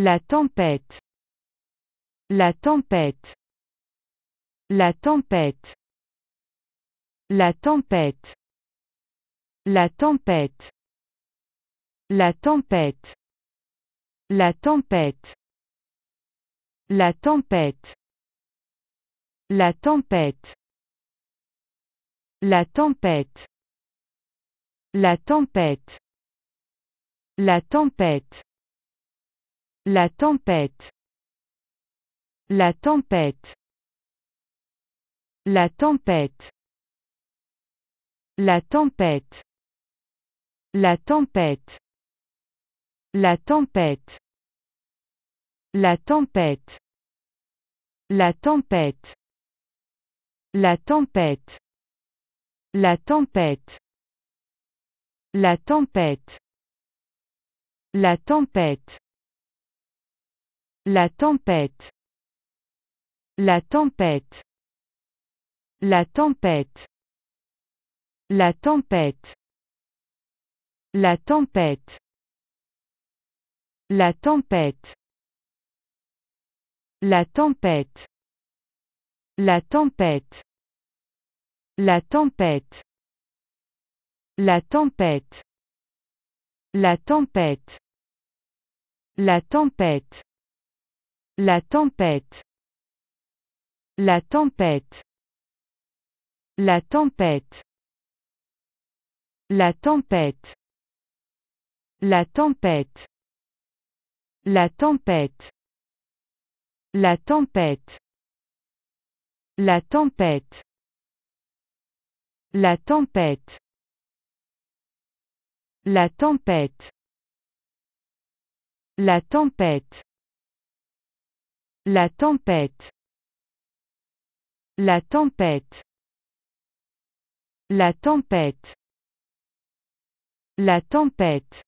La tempête. La tempête. La tempête. La tempête. La tempête. La tempête. La tempête. La tempête. La tempête. La tempête. La tempête. La tempête. La tempête. La tempête. La tempête. La tempête. La tempête. La tempête. La tempête. La tempête. La tempête. La tempête. La tempête. La tempête. La tempête. La tempête. La tempête. La tempête. La tempête. La tempête. La tempête. La tempête. La tempête. La tempête. La tempête. La tempête. La tempête. La tempête. La tempête. La tempête. La tempête. La tempête. La tempête. La tempête. La tempête. La tempête. La tempête. La tempête. La tempête. La tempête. La tempête.